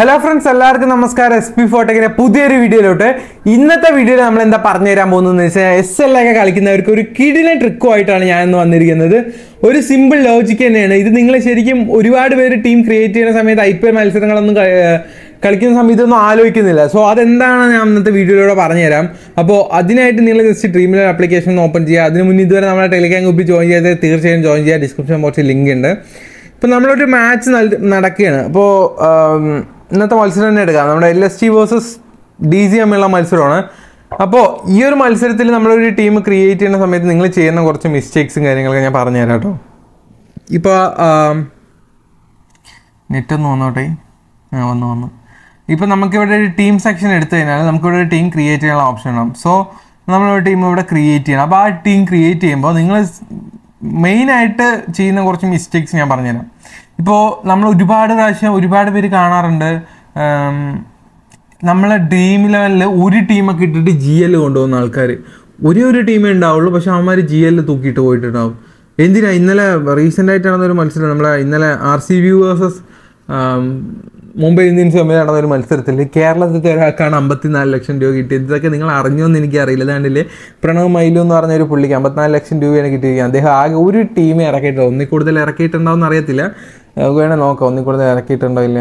hello friends എല്ലാവർക്കും നമസ്കാരം S P ഫോട്ടോക്കിൻ്റെ പുതിയൊരു വീഡിയോയിലോട്ട് ഇന്നത്തെ വീഡിയോയിൽ നമ്മൾ എന്താ പറഞ്ഞു തരാൻ പോകുന്നത് വെച്ചാൽ എസ് എൽ ഒക്കെ കളിക്കുന്നവർക്ക് ഒരു കിടിലൻ ട്രിക്കുമായിട്ടാണ് ഞാൻ ഇന്ന് വന്നിരിക്കുന്നത് ഒരു സിമ്പിൾ ലോജിക്ക് തന്നെയാണ് ഇത് നിങ്ങൾ ശരിക്കും ഒരുപാട് പേര് ടീം ക്രിയേറ്റ് ചെയ്യുന്ന സമയത്ത് ഐ പി എൽ മത്സരങ്ങളൊന്നും കളിക്കുന്ന സമയത്തൊന്നും ആലോചിക്കുന്നില്ല സോ അതെന്താണ് ഞാൻ ഇന്നത്തെ വീഡിയോയിലൂടെ പറഞ്ഞുതരാം അപ്പോൾ അതിനായിട്ട് നിങ്ങൾ ജസ്റ്റ് ഡ്രീമിലർ ആപ്ലിക്കേഷൻ ഓപ്പൺ ചെയ്യുക അതിന് മുന്നേ ഇതുവരെ നമ്മുടെ ടെലിഗ്രാം ഗ്രൂപ്പിൽ ജോയിൻ ചെയ്ത് തീർച്ചയായും ജോയിൻ ചെയ്യുക ഡിസ്ക്രിപ്ഷൻ ബോക്സിൽ ലിങ്ക് ഉണ്ട് ഇപ്പോൾ നമ്മളൊരു മാച്ച് നടക്കുകയാണ് അപ്പോൾ ഇന്നത്തെ മത്സരം തന്നെ എടുക്കാം നമ്മുടെ L S T versus D C തമ്മിലുള്ള മത്സരമാണ് അപ്പോൾ ഈ ഒരു മത്സരത്തിൽ നമ്മളൊരു ടീം ക്രിയേറ്റ് ചെയ്യുന്ന സമയത്ത് നിങ്ങൾ ചെയ്യുന്ന കുറച്ച് മിസ്റ്റേക്സും കാര്യങ്ങളൊക്കെ ഞാൻ പറഞ്ഞുതരാം കേട്ടോ ഇപ്പോൾ നെറ്റൊന്ന് വന്നോട്ടെ ആ വന്നു വന്നു ഇപ്പോൾ നമുക്കിവിടെ ഒരു ടീം സെക്ഷൻ എടുത്തു കഴിഞ്ഞാൽ നമുക്കിവിടെ ഒരു ടീം ക്രിയേറ്റ് ചെയ്യാനുള്ള ഓപ്ഷൻ ഉണ്ടാകും സോ നമ്മളൊരു ടീം ഇവിടെ ക്രിയേറ്റ് ചെയ്യണം അപ്പോൾ ആ ടീം ക്രിയേറ്റ് ചെയ്യുമ്പോൾ നിങ്ങൾ മെയിനായിട്ട് ചെയ്യുന്ന കുറച്ച് മിസ്റ്റേക്സ് ഞാൻ പറഞ്ഞുതരാം ഇപ്പോൾ നമ്മൾ ഒരുപാട് പ്രാവശ്യം ഒരുപാട് പേര് കാണാറുണ്ട് നമ്മളെ ഡ്രീം ലെവലിൽ ഒരു ടീമൊക്കെ ഇട്ടിട്ട് ജി എൽ കൊണ്ടുപോകുന്ന ആൾക്കാർ ഒരേ ഒരു ടീമേ ഉണ്ടാവുള്ളൂ പക്ഷെ അവന്മാർ ജി എൽ തൂക്കിയിട്ട് പോയിട്ടുണ്ടാവും എന്തിനാ ഇന്നലെ റീസെൻ്റ് ആയിട്ട് ഒരു മത്സരം നമ്മളെ ഇന്നലെ R C B versus Mumbai Indians തമ്മിൽ നടന്ന ഒരു മത്സരത്തിൽ കേരളത്തിൽ ഒരാൾക്കാണ് അമ്പത്തിനാല് ലക്ഷം രൂപ കിട്ടിയത് ഇതൊക്കെ നിങ്ങൾ അറിഞ്ഞോന്ന് അറിയില്ല അതാണ്ടില്ലേ പ്രണവ് മൈലു എന്ന് പറഞ്ഞ ഒരു പുള്ളിക്ക് അമ്പത്തിനാല് ലക്ഷം രൂപയാണ് കിട്ടിയിരിക്കുന്നത് അദ്ദേഹം ആകെ ഒരു ടീമേ ഇറക്കിയിട്ടില്ല ഒന്നിൽ കൂടുതൽ ഇറക്കിയിട്ടുണ്ടോ എന്ന് അറിയത്തില്ല വേണേൽ നോക്കാം ഒന്നിൽ കൂടുതൽ ഇറക്കിയിട്ടുണ്ടോ ഇല്ല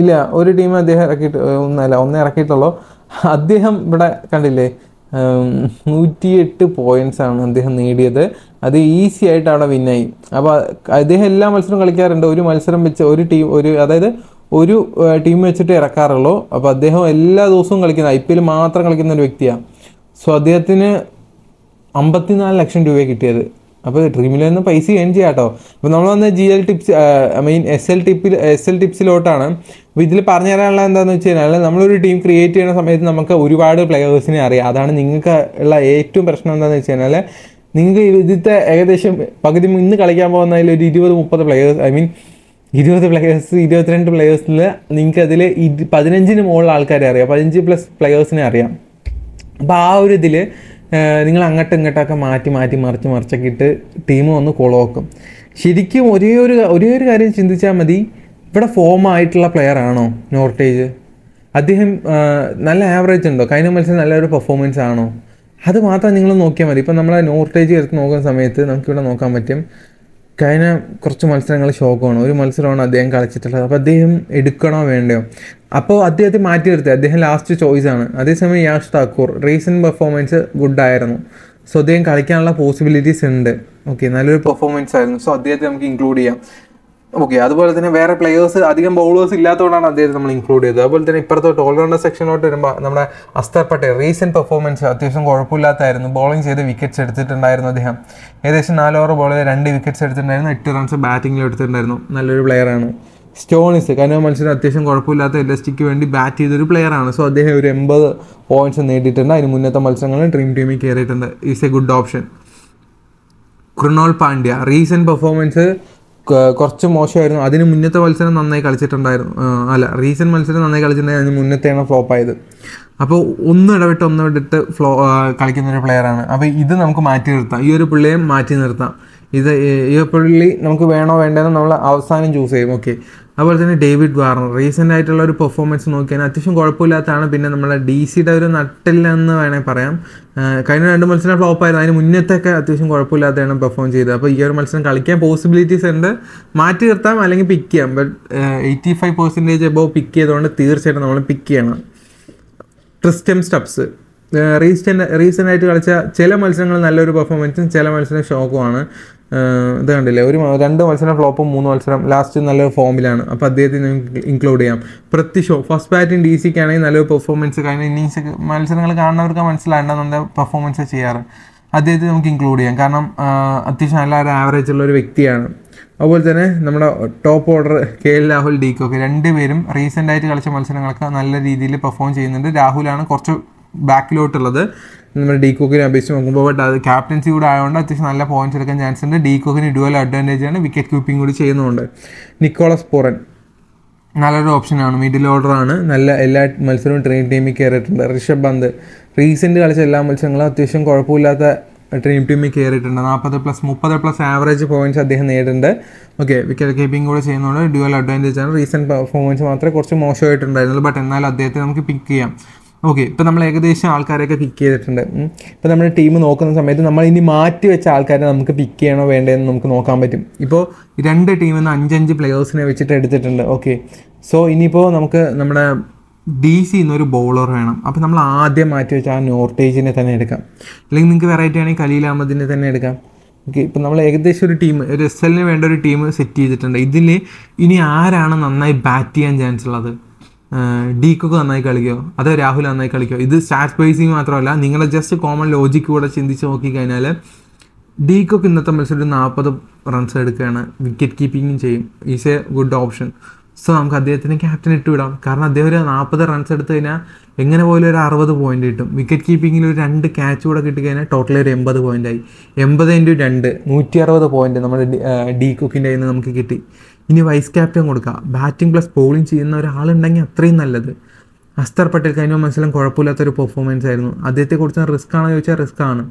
ഇല്ല ഒരു ടീം അദ്ദേഹം ഇറക്കിയിട്ട് ഒന്നല്ല ഒന്നേ ഇറക്കിയിട്ടുള്ളൂ അദ്ദേഹം ഇവിടെ കണ്ടില്ലേ നൂറ്റിയെട്ട് ആണ് അദ്ദേഹം നേടിയത് അത് ഈസി ആയിട്ട് അവിടെ വിന്നായി അപ്പോൾ അദ്ദേഹം എല്ലാ മത്സരവും കളിക്കാറുണ്ട് ഒരു മത്സരം വെച്ച് ഒരു ടീം ഒരു അതായത് ഒരു ടീം വെച്ചിട്ട് ഇറക്കാറുള്ളൂ അപ്പോൾ അദ്ദേഹം എല്ലാ ദിവസവും കളിക്കുന്ന ഐ പി എൽ മാത്രം കളിക്കുന്ന ഒരു വ്യക്തിയാണ് സോ അദ്ദേഹത്തിന് അമ്പത്തിനാല് ലക്ഷം രൂപ കിട്ടിയത് അപ്പോൾ ഡ്രീമിൽ നിന്ന് പൈസ ഏൺ ചെയ്യാം കേട്ടോ അപ്പോൾ നമ്മൾ വന്ന G L tips I mean S L ടിപ്പിൽ എസ് എൽ ടിപ്സിലോട്ടാണ് അപ്പോൾ ഇതിൽ പറഞ്ഞു തരാനുള്ള എന്താണെന്ന് വെച്ച് കഴിഞ്ഞാൽ നമ്മളൊരു ടീം ക്രിയേറ്റ് ചെയ്യുന്ന സമയത്ത് നമുക്ക് ഒരുപാട് പ്ലെയേഴ്സിനെ അറിയാം അതാണ് നിങ്ങൾക്ക് ഉള്ള ഏറ്റവും പ്രശ്നം എന്താണെന്ന് വെച്ച് കഴിഞ്ഞാൽ നിങ്ങൾക്ക് ഇതിലത്തെ ഏകദേശം പകുതി ഇന്ന് കളിക്കാൻ പോകുന്നതിൽ ഒരു ഇരുപത് മുപ്പത് പ്ലെയേഴ്സ് ഐ മീൻ ഇരുപത് പ്ലെയേഴ്സ് ഇരുപത്തിരണ്ട് പ്ലെയേഴ്സിൽ നിങ്ങൾക്ക് അതിൽ പതിനഞ്ചിന് മുകളിൽ ആൾക്കാരെ അറിയാം പതിനഞ്ച് പ്ലസ് പ്ലെയേഴ്സിനെ അറിയാം അപ്പോൾ ആ ഒരു ഇതിൽ നിങ്ങൾ അങ്ങോട്ടും ഇങ്ങോട്ടൊക്കെ മാറ്റി മാറ്റി മറിച്ച് മറിച്ചൊക്കെ ഇട്ട് ടീം വന്ന് കുളമാക്കും ശരിക്കും ഒരേ ഒരു ഒരേ ഒരു കാര്യം ചിന്തിച്ചാൽ മതി ഇവിടെ ഫോം ആയിട്ടുള്ള പ്ലെയർ ആണോ നോർട്ടേജ് അദ്ദേഹം നല്ല ആവറേജ് ഉണ്ടോ കഴിഞ്ഞ മത്സരം നല്ലൊരു പെർഫോമൻസ് ആണോ അത് മാത്രം നിങ്ങൾ നോക്കിയാൽ മതി ഇപ്പം നമ്മളെ നോർട്ടേജ് എടുത്ത് നോക്കുന്ന സമയത്ത് നമുക്കിവിടെ നോക്കാൻ പറ്റും കഴിഞ്ഞ കുറച്ച് മത്സരങ്ങൾ ഷോക്കാണ് ഒരു മത്സരമാണ് അദ്ദേഹം കളിച്ചിട്ടുള്ളത് അപ്പോൾ അദ്ദേഹം എടുക്കണോ വേണ്ടയോ അപ്പോൾ അദ്ദേഹത്തെ മാറ്റി നിർത്തി അദ്ദേഹം ലാസ്റ്റ് ചോയ്സാണ് അതേസമയം Yash Thakur recent performance good ആയിരുന്നു സോ അദ്ദേഹം കളിക്കാനുള്ള പോസിബിലിറ്റീസ് ഉണ്ട് ഓക്കെ നല്ലൊരു പെർഫോമൻസ് ആയിരുന്നു സോ അദ്ദേഹത്തെ നമുക്ക് ഇൻക്ലൂഡ് ചെയ്യാം ഓക്കെ അതുപോലെ തന്നെ വേറെ പ്ലെയേഴ്സ് അധികം ബൗളേഴ്സ് ഇല്ലാത്തതുകൊണ്ടാണ് അദ്ദേഹത്തെ നമ്മൾ ഇൻക്ലൂഡ് ചെയ്തത് അതുപോലെ തന്നെ ഇപ്പുറത്തോട്ട് ഓൾറൗണ്ടർ സെക്ഷനിലോട്ട് വരുമ്പോൾ നമ്മുടെ അസ്തർ പട്ടേൽ റീസെൻറ്റ് പെർഫോമൻസ് അത്യാവശ്യം കുഴപ്പമില്ലാത്തായിരുന്നു ബോളിംഗ് ചെയ്ത് വിക്കറ്റ്സ് എടുത്തിട്ടുണ്ടായിരുന്നു അദ്ദേഹം ഏകദേശം നാല് ബോൾ ചെയ്ത് രണ്ട് വിക്കറ്റ്സ് എടുത്തിട്ടുണ്ടായിരുന്നു എട്ട് റൺസ് ബാറ്റിംഗിൽ എടുത്തിട്ടുണ്ടായിരുന്നു നല്ലൊരു പ്ലെയറാണ് സ്റ്റോണിസ് കനോ മത്സരം അത്യാവശ്യം കുഴപ്പമില്ലാത്ത ഇലസ്റ്റിക്ക് വേണ്ടി ബാറ്റ് ചെയ്തൊരു പ്ലെയറാണ് സോ അദ്ദേഹം ഒരു എൺപത് പോയിന്റ്സ് നേടിയിട്ടുണ്ട് അതിന് മുന്നത്തെ മത്സരങ്ങളിൽ ഡ്രീം ടീമിൽ കയറിയിട്ടുണ്ട് is a good option Krunal Pandya recent performance കുറച്ച് മോശമായിരുന്നു അതിന് മുന്നത്തെ മത്സരം നന്നായി കളിച്ചിട്ടുണ്ടായിരുന്നു അല്ല റീസെൻറ്റ് മത്സരം നന്നായി കളിച്ചിട്ടുണ്ടായിരുന്നു അതിന് മുന്നത്തെയാണ് ഫ്ലോപ്പായത് അപ്പോൾ ഒന്ന് ഇടവിട്ട് ഒന്ന് ഇടവിട്ട് ഫ്ലോ കളിക്കുന്ന ഒരു പ്ലെയറാണ് അപ്പോൾ ഇത് നമുക്ക് മാറ്റി നിർത്താം ഈ ഒരു പുള്ളിയെ മാറ്റി നിർത്താം ഇത് ഈ പുള്ളി നമുക്ക് വേണോ വേണ്ടതെന്ന് നമ്മൾ അവസാനം ചൂസ് ചെയ്യും ഓക്കെ അതുപോലെ തന്നെ ഡേവിഡ് വാർണർ റീസെൻ്റ് ആയിട്ടുള്ള ഒരു പെർഫോമൻസ് നോക്കിയാൽ അത്യാവശ്യം കുഴപ്പമില്ലാത്തതാണ് പിന്നെ നമ്മുടെ ഡി സിയുടെ ഒരു നട്ടില്ലെന്ന് വേണമെങ്കിൽ പറയാം കഴിഞ്ഞ രണ്ട് മത്സരം ആയിരുന്നു അതിന് മുന്നത്തൊക്കെ അത്യാവശ്യം കുഴപ്പമില്ലാത്തതാണ് പെർഫോം ചെയ്തത് അപ്പോൾ ഈ ഒരു മത്സരം കളിക്കാൻ പോസിബിലിറ്റീസ് ഉണ്ട് മാറ്റി നിർത്താം അല്ലെങ്കിൽ പിക്ക് ചെയ്യാം but eighty five percentage above pick ചെയ്തുകൊണ്ട് തീർച്ചയായിട്ടും നമ്മൾ പിക്ക് ചെയ്യണം ട്രിസ്റ്റം സ്റ്റബ്സ് റീസെൻ്റ് റീസെൻ്റ് ആയിട്ട് കളിച്ച ചില മത്സരങ്ങൾ നല്ലൊരു പെർഫോമൻസും ചില മത്സരം ഷോക്കുമാണ് ഇത് കണ്ടില്ലേ ഒരു രണ്ട് മത്സരം ഫ്ലോപ്പും മൂന്ന് മത്സരം ലാസ്റ്റ് നല്ല ഫോമിലാണ് അപ്പോൾ അദ്ദേഹത്തെ ഇൻക്ലൂഡ് ചെയ്യാം പ്രത്യക്ഷോ ഫസ്റ്റ് ബാറ്റിംഗ് ഡി സിക്ക് ആണെങ്കിൽ നല്ലൊരു പെർഫോമൻസ് കഴിഞ്ഞ ഇന്നിങ്സ് മത്സരങ്ങൾ കാണുന്നവർക്ക് മനസ്സിലാകേണ്ട നല്ല പെർഫോമൻസ് ചെയ്യാറ് അദ്ദേഹത്തെ നമുക്ക് ഇൻക്ലൂഡ് ചെയ്യാം കാരണം അത്യാവശ്യം നല്ല ഒരു ആവറേജ് ഉള്ള ഒരു വ്യക്തിയാണ് അതുപോലെ തന്നെ നമ്മുടെ top order K L Rahul de Kock രണ്ടുപേരും റീസെൻ്റായിട്ട് ആയിട്ട് കളിച്ച മത്സരങ്ങളൊക്കെ നല്ല രീതിയിൽ പെർഫോം ചെയ്യുന്നുണ്ട് രാഹുലാണ് കുറച്ച് ബാക്കിലോട്ടുള്ളത് നമ്മുടെ ഡി കോക്കിനെ അപേക്ഷിച്ച് നോക്കുമ്പോൾ ബട്ട് അത് ക്യാപ്റ്റൻസി കൂടെ ആയതുകൊണ്ട് അത്യാവശ്യം നല്ല പോയിന്റ്സ് എടുക്കാൻ ചാൻസ് ഉണ്ട് ഡി കോക്കിന് ഡ്യുവൽ അഡ്വാൻറ്റേജ് ആണ് വിക്കറ്റ് കീപ്പിംഗ് കൂടി ചെയ്യുന്നുണ്ട് നിക്കോളസ് പോറൻ നല്ലൊരു ഓപ്ഷനാണ് മിഡിൽ ഓർഡറാണ് നല്ല എല്ലാ മത്സരവും ട്രെയിൻ ടീമിൽ കയറിയിട്ടുണ്ട് ഋഷഭ് പന്ത് റീസെൻറ്റ് കളിച്ച എല്ലാ മത്സരങ്ങളും അത്യാവശ്യം കുഴപ്പമില്ലാത്ത ട്രെയിൻ ടീമിൽ കയറിയിട്ടുണ്ട് നാൽപ്പത് പ്ലസ് മുപ്പത് പ്ലസ് ആവറേജ് പോയിന്റ്സ് അദ്ദേഹം നേടുന്നുണ്ട് ഓക്കെ വിക്കറ്റ് കീപ്പിംഗ് കൂടെ ചെയ്യുന്നുണ്ട് ഡ്യുവൽ അഡ്വാൻറ്റേജ് ആണ് റീസെൻറ്റ് പെർഫോമൻസ് മാത്രമേ കുറച്ച് മോശമായിട്ടുണ്ടായിരുന്നുള്ളൂ ബട്ട് എന്നാലും അദ്ദേഹത്തെ നമുക്ക് പിക്ക് ചെയ്യാം ഓക്കെ ഇപ്പോൾ നമ്മൾ ഏകദേശം ആൾക്കാരെയൊക്കെ പിക്ക് ചെയ്തിട്ടുണ്ട് ഇപ്പോൾ നമ്മുടെ ടീം നോക്കുന്ന സമയത്ത് നമ്മൾ ഇനി മാറ്റി വെച്ച ആൾക്കാരെ നമുക്ക് പിക്ക് ചെയ്യണോ വേണ്ടതെന്ന് നമുക്ക് നോക്കാൻ പറ്റും ഇപ്പോൾ രണ്ട് ടീമിൽ നിന്ന് അഞ്ചഞ്ച് പ്ലെയേഴ്സിനെ വെച്ചിട്ട് എടുത്തിട്ടുണ്ട് ഓക്കെ സോ ഇനിയിപ്പോൾ നമുക്ക് നമ്മുടെ ഡി സി എന്നൊരു ബൗളർ വേണം അപ്പോൾ നമ്മൾ ആദ്യം മാറ്റി വെച്ച ആ നോർട്ടേജിനെ തന്നെ എടുക്കാം അല്ലെങ്കിൽ നിങ്ങൾക്ക് വെറൈറ്റി ആണെങ്കിൽ കലീൽ അഹമ്മദിനെ തന്നെ എടുക്കാം ഓക്കെ ഇപ്പം നമ്മൾ ഏകദേശം ഒരു ടീം ഒരു എസ് എല്ലിന് വേണ്ട ഒരു ടീം സെറ്റ് ചെയ്തിട്ടുണ്ട് ഇതിൽ ഇനി ആരാണ് നന്നായി ബാറ്റ് ചെയ്യാൻ ചാൻസ് ഉള്ളത് ഡീക്കൊക്കെ നന്നായി കളിക്കോ അതോ രാഹുൽ നന്നായി കളിക്കോ ഇത് സ്റ്റാറ്റ് ബേസിങ് മാത്രമല്ല നിങ്ങളെ ജസ്റ്റ് കോമൺ ലോജിക് കൂടെ ചിന്തിച്ച് നോക്കിക്കഴിഞ്ഞാൽ ഡീക്കൊക്കെ ഇന്നത്തെ മത്സരം ഒരു നാൽപ്പത് റൺസ് എടുക്കുകയാണ് വിക്കറ്റ് കീപ്പിങ്ങും ചെയ്യും is a good option so നമുക്ക് അദ്ദേഹത്തിന് ക്യാപ്റ്റൻ ഇട്ട് വിടാം കാരണം അദ്ദേഹം ഒരു നാൽപ്പത് റൺസ് എടുത്തു കഴിഞ്ഞാൽ എങ്ങനെ പോലും ഒരു അറുപത് പോയിന്റ് കിട്ടും വിക്കറ്റ് കീപ്പിങ്ങിൽ ഒരു രണ്ട് ക്യാച്ച് കൂടെ കിട്ടി കഴിഞ്ഞാൽ ടോട്ടൽ ഒരു എൺപത് പോയിൻ്റായി എൺപത് ഇൻറ്റു രണ്ട് നൂറ്റി അറുപത് പോയിന്റ് നമ്മുടെ ഡി കുക്കിൻ്റെ കയ്യിൽ നിന്ന് നമുക്ക് കിട്ടി ഇനി വൈസ് ക്യാപ്റ്റൻ കൊടുക്കുക ബാറ്റിംഗ് പ്ലസ് ബോളിംഗ് ചെയ്യുന്ന ഒരാളുണ്ടെങ്കിൽ അത്രയും നല്ലത് അസ്തർ പട്ടേൽ കഴിഞ്ഞ മത്സരം കുഴപ്പമില്ലാത്തൊരു പെർഫോമൻസ് ആയിരുന്നു അദ്ദേഹത്തെ കുറിച്ച് റിസ്ക് ആണോ ചോദിച്ചാൽ റിസ്ക് ആണ്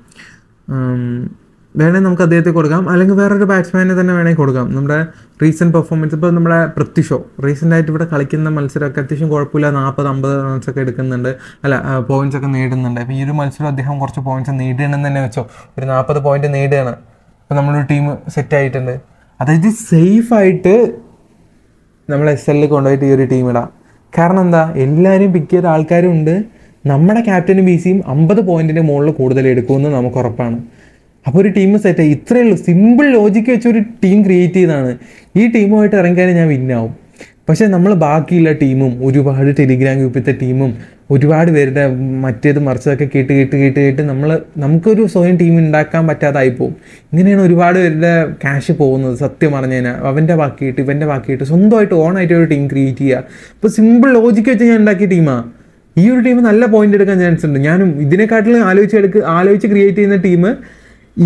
വേണമെങ്കിൽ നമുക്ക് അദ്ദേഹത്തെ കൊടുക്കാം അല്ലെങ്കിൽ വേറൊരു ബാറ്റ്സ്മാനെ തന്നെ വേണമെങ്കിൽ കൊടുക്കാം നമ്മുടെ റീസെൻറ്റ് പെർഫോമൻസ് ഇപ്പോൾ നമ്മുടെ പൃഥ്വിഷോ ആയിട്ട് ഇവിടെ കളിക്കുന്ന മത്സരമൊക്കെ അത്യാവശ്യം കുഴപ്പമില്ല നാൽപ്പത് അമ്പത് റൺസ് ഒക്കെ എടുക്കുന്നുണ്ട് അല്ല പോയിൻറ്സ് ഒക്കെ നേടുന്നുണ്ട് അപ്പോൾ ഈ ഒരു മത്സരം അദ്ദേഹം കുറച്ച് പോയിൻറ്റ്സ് നേടുകയാണെന്ന് തന്നെ വെച്ചോ ഒരു നാൽപ്പത് പോയിൻറ്റ് നേടുകയാണ് അപ്പോൾ നമ്മളൊരു ടീം സെറ്റ് ആയിട്ടുണ്ട് അതായത് സേഫായിട്ട് നമ്മൾ എസ് എല്ലിൽ കൊണ്ടുപോയിട്ട് ഈ ഒരു ടീം ഇടാം കാരണം എന്താ എല്ലാവരും പിക്ക് ചെയ്ത ആൾക്കാരും ഉണ്ട് നമ്മുടെ ക്യാപ്റ്റനും ബി സിയും അമ്പത് പോയിന്റിൻ്റെ മുകളിൽ കൂടുതൽ എടുക്കുമെന്ന് നമുക്ക് ഉറപ്പാണ് അപ്പോൾ ഒരു ടീം സെറ്റ് ഇത്രയേ ഉള്ളൂ സിമ്പിൾ ലോജിക്ക് വെച്ച് ഒരു ടീം ക്രിയേറ്റ് ചെയ്താണ് ഈ ടീമുമായിട്ട് ഇറങ്ങിയാൽ ഞാൻ വിന്നാവും പക്ഷേ നമ്മൾ ബാക്കിയുള്ള ടീമും ഒരുപാട് ടെലിഗ്രാം ഗ്രൂപ്പിലത്തെ ടീമും ഒരുപാട് പേരുടെ മറ്റേത് മറിച്ചതൊക്കെ കേട്ട് കേട്ട് കേട്ട് കേട്ട് നമ്മൾ നമുക്കൊരു സ്വയം ടീം ഉണ്ടാക്കാൻ പറ്റാതായി പോകും ഇങ്ങനെയാണ് ഒരുപാട് പേരുടെ ക്യാഷ് പോകുന്നത് സത്യം പറഞ്ഞു കഴിഞ്ഞാൽ അവൻ്റെ ബാക്കിയിട്ട് ഇവൻ്റെ ബാക്കിയിട്ട് സ്വന്തമായിട്ട് ഓണായിട്ട് ഒരു ടീം ക്രിയേറ്റ് ചെയ്യുക അപ്പോൾ സിമ്പിൾ ലോജിക്ക് വെച്ച് ഞാൻ ഉണ്ടാക്കിയ ടീമാണ് ഈ ഒരു ടീം നല്ല പോയിന്റ് എടുക്കാൻ ചാൻസ് ഉണ്ട് ഞാനും ഇതിനെക്കാട്ടിലും ആലോചിച്ച് എടുക്കുക ആലോചിച്ച് ക്രിയേറ്റ് ചെയ്യുന്ന ടീം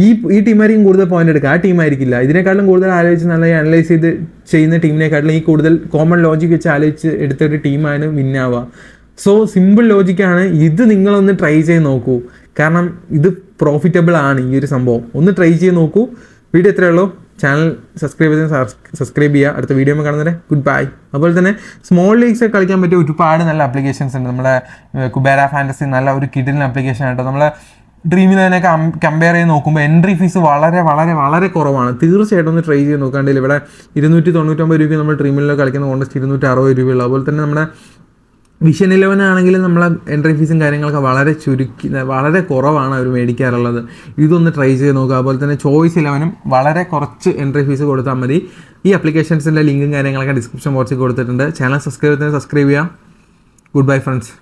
ഈ ഈ ടീമായിരിക്കും കൂടുതൽ പോയിന്റ് എടുക്കുക ആ ടീമായിരിക്കില്ല ഇതിനേക്കാളും കൂടുതൽ ആലോചിച്ച് നല്ല അനലൈസ് ചെയ്ത് ചെയ്യുന്ന ടീമിനേക്കാളും ഈ കൂടുതൽ കോമൺ ലോജിക് വെച്ച് ആലോചിച്ച് ഒരു ടീമാണ് വിന്നാവുക സോ സിമ്പിൾ ലോജിക്കാണ് ഇത് നിങ്ങളൊന്ന് ട്രൈ ചെയ്ത് നോക്കൂ കാരണം ഇത് പ്രോഫിറ്റബിൾ ആണ് ഈ ഒരു സംഭവം ഒന്ന് ട്രൈ ചെയ്ത് നോക്കൂ വീഡിയോ എത്രയേ ഉള്ളൂ ചാനൽ സബ്സ്ക്രൈബ് ചെയ്ത് സബ്സ്ക്രൈബ് ചെയ്യുക അടുത്ത വീഡിയോ കാണുന്നവരെ ഗുഡ് ബൈ അതുപോലെ തന്നെ സ്മോൾ ലീഗ്സ് കളിക്കാൻ പറ്റിയ ഒരുപാട് നല്ല ആപ്ലിക്കേഷൻസ് ഉണ്ട് നമ്മുടെ കുബേര ഫാൻറ്റസി നല്ല ഒരു കിഡിലിന് ആണ് ആയിട്ട് നമ്മളെ ഡ്രീമിനെ കമ്പയർ ചെയ്ത് നോക്കുമ്പോൾ എൻട്രി ഫീസ് വളരെ വളരെ വളരെ കുറവാണ് തീർച്ചയായിട്ടും ഒന്ന് ട്രൈ ചെയ്ത് നോക്കാണ്ടില്ല ഇവിടെ ഇരുന്നൂറ്റി തൊണ്ണൂറ്റൊമ്പത് രൂപയ്ക്ക് നമ്മൾ ഡ്രീമിൽ കളിക്കുന്ന കോൺടെസ്റ്റ് ഇരുന്നൂറ്റി അറുപത് രൂപയുള്ള അതുപോലെ തന്നെ നമ്മുടെ വിഷൻ ഇലവൻ ആണെങ്കിലും നമ്മളെ എൻട്രി ഫീസും കാര്യങ്ങളൊക്കെ വളരെ ചുരുക്കി വളരെ കുറവാണ് അവർ മേടിക്കാറുള്ളത് ഇതൊന്ന് ട്രൈ ചെയ്ത് നോക്കുക അതുപോലെ തന്നെ ചോയ്സ് ഇലവനും വളരെ കുറച്ച് എൻട്രി ഫീസ് കൊടുത്താൽ മതി ഈ അപ്ലിക്കേഷൻസിൻ്റെ ലിങ്കും കാര്യങ്ങളൊക്കെ ഡിസ്ക്രിപ്ഷൻ ബോക്സിൽ കൊടുത്തിട്ടുണ്ട് ചാനൽ സബ്സ്ക്രൈബ് ചെയ്ത് സബ്സ്ക്രൈബ് ചെയ്യാം ഗുഡ് ബൈ ഫ്രണ്ട്സ്